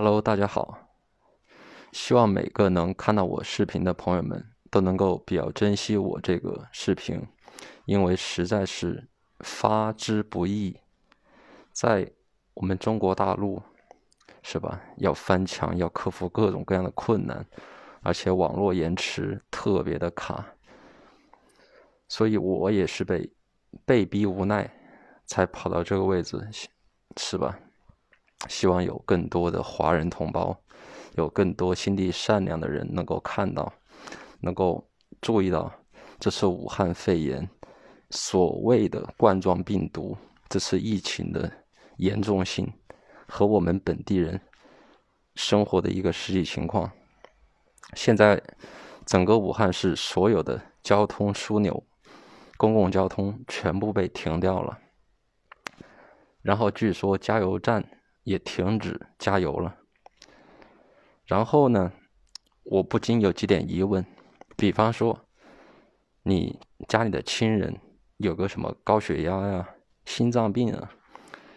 Hello，大家好。希望每个能看到我视频的朋友们都能够比较珍惜我这个视频，因为实在是发之不易。在我们中国大陆，是吧？要翻墙，要克服各种各样的困难，而且网络延迟特别的卡，所以我也是被被逼无奈才跑到这个位置，是吧？希望有更多的华人同胞，有更多心地善良的人能够看到，能够注意到这次武汉肺炎，所谓的冠状病毒这次疫情的严重性和我们本地人生活的一个实际情况。现在整个武汉市所有的交通枢纽、公共交通全部被停掉了，然后据说加油站。也停止加油了。然后呢，我不禁有几点疑问，比方说，你家里的亲人有个什么高血压呀、心脏病啊，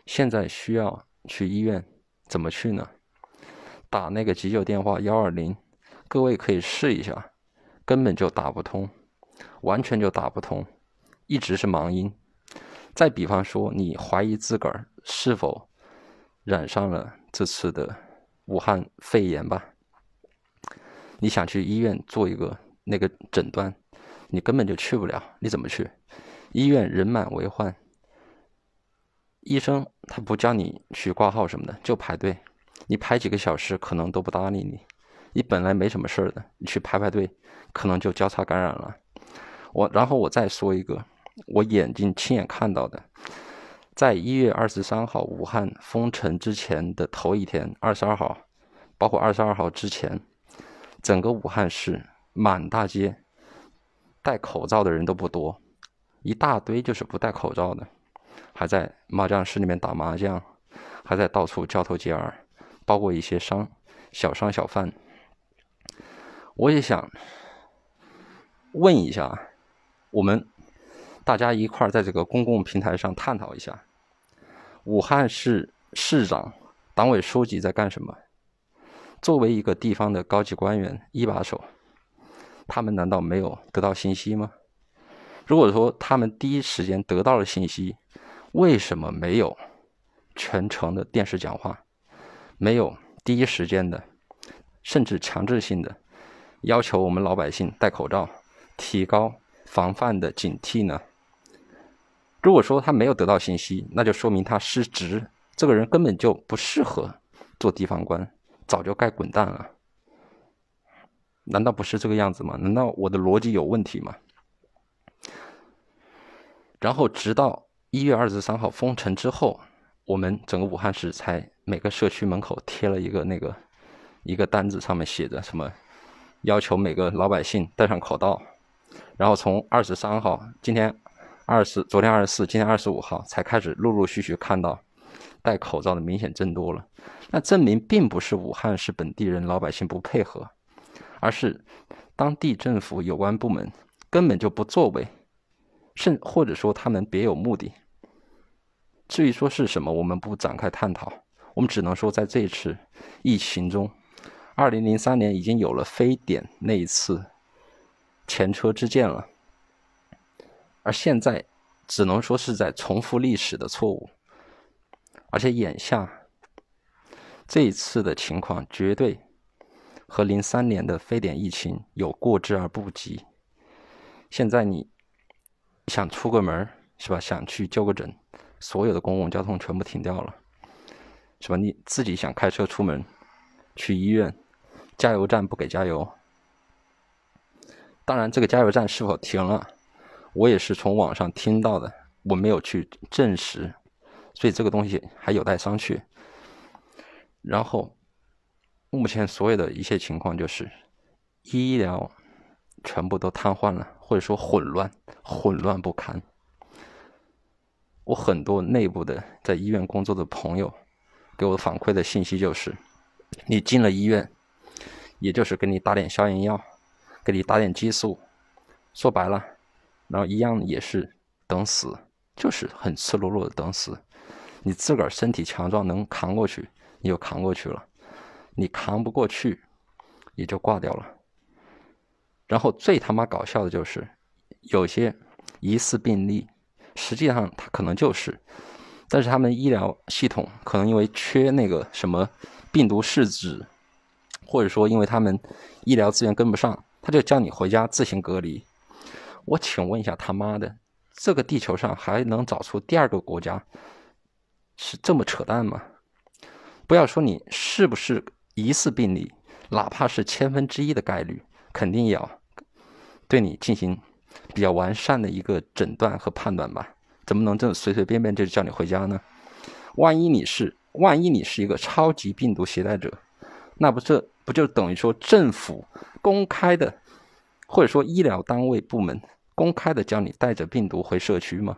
现在需要去医院，怎么去呢？打那个急救电话幺二零，各位可以试一下，根本就打不通，完全就打不通，一直是忙音。再比方说，你怀疑自个儿是否。染上了这次的武汉肺炎吧？你想去医院做一个那个诊断，你根本就去不了。你怎么去？医院人满为患，医生他不叫你去挂号什么的，就排队。你排几个小时，可能都不搭理你。你本来没什么事儿的，你去排排队，可能就交叉感染了。我然后我再说一个，我眼睛亲眼看到的。在一月二十三号武汉封城之前的头一天，二十二号，包括二十二号之前，整个武汉市满大街戴口罩的人都不多，一大堆就是不戴口罩的，还在麻将室里面打麻将，还在到处交头接耳，包括一些商小商小贩。我也想问一下，我们。大家一块儿在这个公共平台上探讨一下，武汉市市长、党委书记在干什么？作为一个地方的高级官员、一把手，他们难道没有得到信息吗？如果说他们第一时间得到了信息，为什么没有全程的电视讲话，没有第一时间的，甚至强制性的要求我们老百姓戴口罩，提高防范的警惕呢？如果说他没有得到信息，那就说明他失职。这个人根本就不适合做地方官，早就该滚蛋了。难道不是这个样子吗？难道我的逻辑有问题吗？然后，直到一月二十三号封城之后，我们整个武汉市才每个社区门口贴了一个那个一个单子，上面写着什么，要求每个老百姓戴上口罩，然后从二十三号今天。二十昨天二十四，今天二十五号才开始陆陆续续看到戴口罩的明显增多了。那证明并不是武汉市本地人老百姓不配合，而是当地政府有关部门根本就不作为，甚或者说他们别有目的。至于说是什么，我们不展开探讨，我们只能说在这次疫情中，二零零三年已经有了非典那一次前车之鉴了。而现在，只能说是在重复历史的错误，而且眼下这一次的情况绝对和零三年的非典疫情有过之而不及。现在你想出个门是吧？想去就个诊，所有的公共交通全部停掉了，是吧？你自己想开车出门去医院，加油站不给加油。当然，这个加油站是否停了？我也是从网上听到的，我没有去证实，所以这个东西还有待商榷。然后，目前所有的一切情况就是，医疗全部都瘫痪了，或者说混乱，混乱不堪。我很多内部的在医院工作的朋友给我反馈的信息就是：你进了医院，也就是给你打点消炎药，给你打点激素，说白了。然后一样也是等死，就是很赤裸裸的等死。你自个儿身体强壮能扛过去，你就扛过去了；你扛不过去，也就挂掉了。然后最他妈搞笑的就是，有些疑似病例，实际上他可能就是，但是他们医疗系统可能因为缺那个什么病毒试纸，或者说因为他们医疗资源跟不上，他就叫你回家自行隔离。我请问一下他妈的，这个地球上还能找出第二个国家是这么扯淡吗？不要说你是不是疑似病例，哪怕是千分之一的概率，肯定要对你进行比较完善的一个诊断和判断吧？怎么能么随随便便就叫你回家呢？万一你是，万一你是一个超级病毒携带者，那不这不就等于说政府公开的？或者说，医疗单位部门公开的叫你带着病毒回社区吗？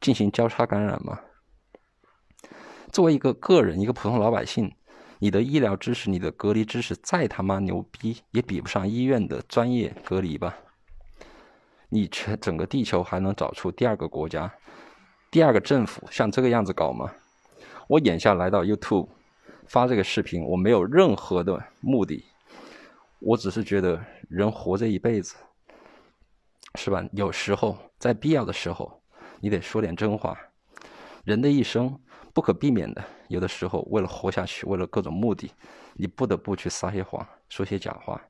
进行交叉感染吗？作为一个个人，一个普通老百姓，你的医疗知识、你的隔离知识再他妈牛逼，也比不上医院的专业隔离吧？你全整个地球还能找出第二个国家、第二个政府像这个样子搞吗？我眼下来到 YouTube 发这个视频，我没有任何的目的，我只是觉得。人活这一辈子，是吧？有时候在必要的时候，你得说点真话。人的一生不可避免的，有的时候为了活下去，为了各种目的，你不得不去撒些谎，说些假话。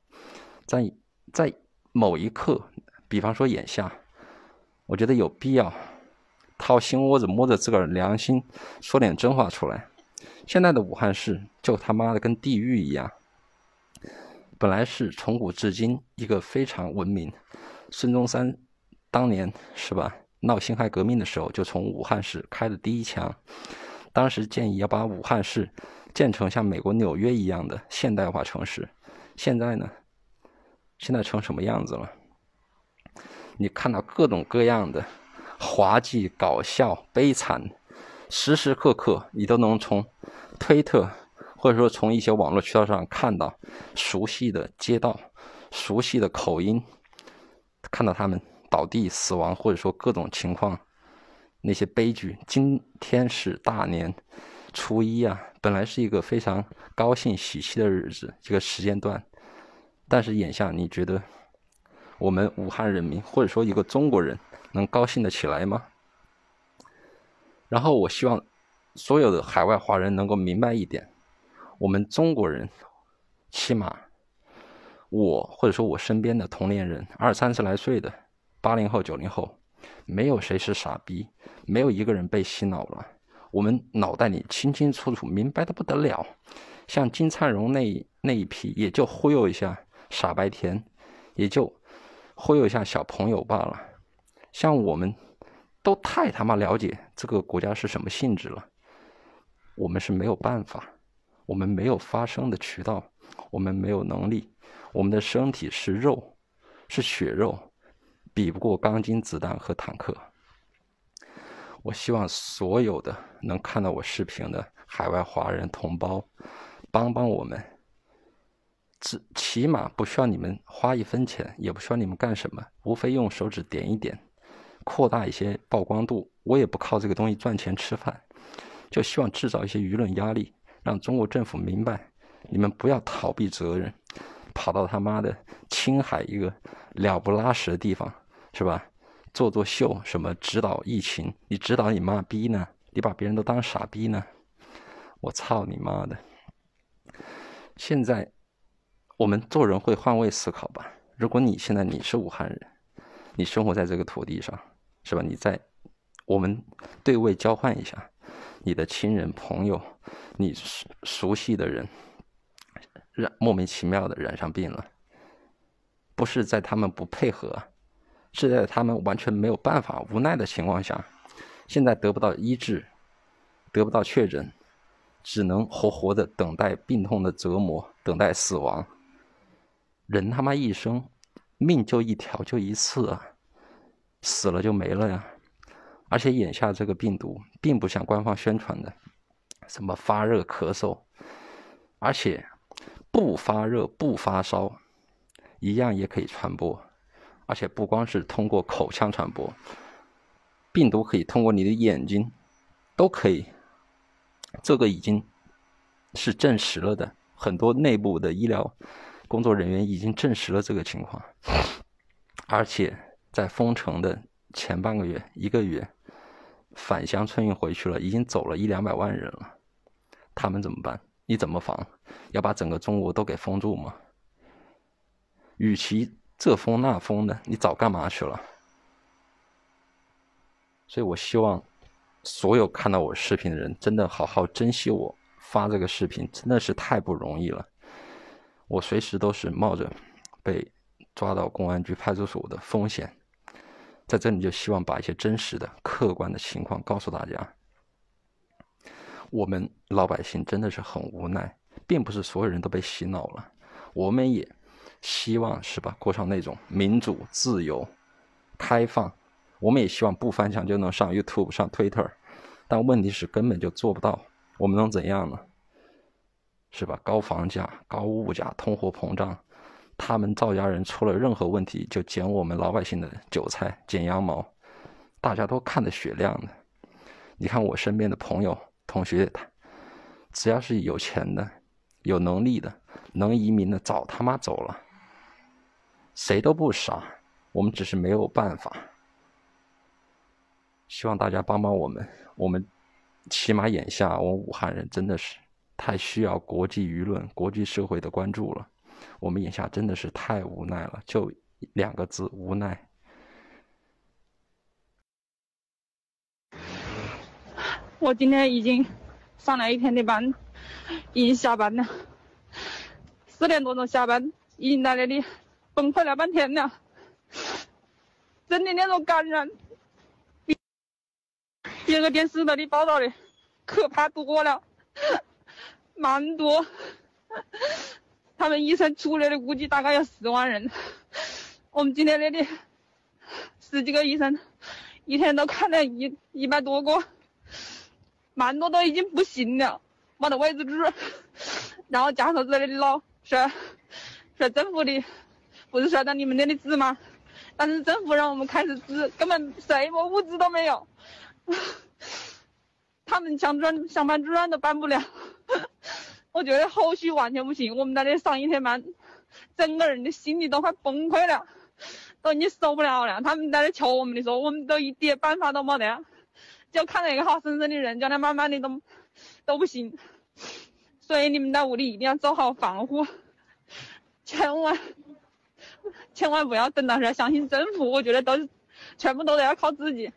在在某一刻，比方说眼下，我觉得有必要掏心窝子，摸着自个儿良心，说点真话出来。现在的武汉市就他妈的跟地狱一样。本来是从古至今一个非常文明。孙中山当年是吧，闹辛亥革命的时候就从武汉市开了第一枪。当时建议要把武汉市建成像美国纽约一样的现代化城市。现在呢，现在成什么样子了？你看到各种各样的滑稽、搞笑、悲惨，时时刻刻你都能从推特。或者说，从一些网络渠道上看到熟悉的街道、熟悉的口音，看到他们倒地死亡，或者说各种情况，那些悲剧。今天是大年初一啊，本来是一个非常高兴喜气的日子，这个时间段，但是眼下你觉得我们武汉人民，或者说一个中国人，能高兴的起来吗？然后我希望所有的海外华人能够明白一点。我们中国人，起码我或者说我身边的同龄人，二三十来岁的八零后、九零后，没有谁是傻逼，没有一个人被洗脑了。我们脑袋里清清楚楚、明白的不得了。像金灿荣那那一批，也就忽悠一下傻白甜，也就忽悠一下小朋友罢了。像我们，都太他妈了解这个国家是什么性质了，我们是没有办法。我们没有发声的渠道，我们没有能力，我们的身体是肉，是血肉，比不过钢筋、子弹和坦克。我希望所有的能看到我视频的海外华人同胞，帮帮我们，只起码不需要你们花一分钱，也不需要你们干什么，无非用手指点一点，扩大一些曝光度。我也不靠这个东西赚钱吃饭，就希望制造一些舆论压力。让中国政府明白，你们不要逃避责任，跑到他妈的青海一个鸟不拉屎的地方，是吧？做做秀，什么指导疫情？你指导你妈逼呢？你把别人都当傻逼呢？我操你妈的！现在我们做人会换位思考吧？如果你现在你是武汉人，你生活在这个土地上，是吧？你在我们对位交换一下，你的亲人朋友。你熟熟悉的人，让莫名其妙的染上病了，不是在他们不配合，是在他们完全没有办法、无奈的情况下，现在得不到医治，得不到确诊，只能活活的等待病痛的折磨，等待死亡。人他妈一生命就一条，就一次啊，死了就没了呀。而且眼下这个病毒，并不像官方宣传的。什么发热、咳嗽，而且不发热、不发烧，一样也可以传播，而且不光是通过口腔传播，病毒可以通过你的眼睛，都可以。这个已经是证实了的，很多内部的医疗工作人员已经证实了这个情况，而且在封城的前半个月、一个月，返乡春运回去了，已经走了一两百万人了。他们怎么办？你怎么防？要把整个中国都给封住吗？与其这封那封的，你早干嘛去了？所以我希望所有看到我视频的人，真的好好珍惜我发这个视频，真的是太不容易了。我随时都是冒着被抓到公安局派出所的风险，在这里就希望把一些真实的、客观的情况告诉大家。我们老百姓真的是很无奈，并不是所有人都被洗脑了。我们也希望是吧，过上那种民主、自由、开放。我们也希望不翻墙就能上 YouTube、上 Twitter，但问题是根本就做不到。我们能怎样呢？是吧？高房价、高物价、通货膨胀，他们造家人出了任何问题就捡我们老百姓的韭菜、剪羊毛，大家都看得雪亮的。你看我身边的朋友。同学，他只要是有钱的、有能力的、能移民的，早他妈走了。谁都不傻，我们只是没有办法。希望大家帮帮我们，我们起码眼下，我们武汉人真的是太需要国际舆论、国际社会的关注了。我们眼下真的是太无奈了，就两个字：无奈。我今天已经上了一天的班，已经下班了，四点多钟下班，已经在那里崩溃了半天了。真的那种感染，比那个电视那里报道的可怕多了，蛮多。他们医生出来的估计大概有十万人，我们今天那里十几个医生一天都看了一一百多个。蛮多都已经不行了，没得位置住，然后家属在那里闹，说说政府的，不是说让你们那里治吗？但是政府让我们开始治，根本什么物资都没有，他们想转想办住院都办不了，我觉得后续完全不行。我们在那里上一天班，整个人的心里都快崩溃了，都已经受不了了。他们在那求我们的时候，我们都一点办法都没得。就看到一个好生生的人，叫他慢慢的都都不行，所以你们在屋里一定要做好防护，千万千万不要等到时相信政府，我觉得都全部都得要靠自己。